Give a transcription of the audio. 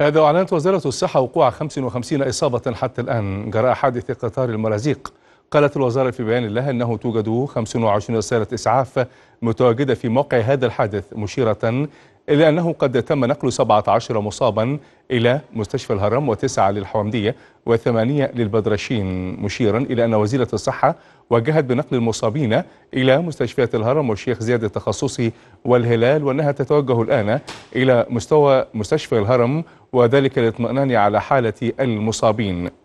هذا أعلنت وزارة الصحة وقوع 55 إصابة حتى الآن جراء حادث قطار المرازيق قالت الوزارة في بيان لها أنه توجد 25 رسالة إسعاف متواجدة في موقع هذا الحادث مشيرة إلا أنه قد تم نقل 17 مصابا إلى مستشفى الهرم وتسعة للحومدية وثمانية للبدرشين مشيرا إلى أن وزيرة الصحة وجهت بنقل المصابين إلى مستشفيات الهرم والشيخ زياد التخصصي والهلال وأنها تتوجه الآن إلى مستوى مستشفى الهرم وذلك للاطمئنان على حالة المصابين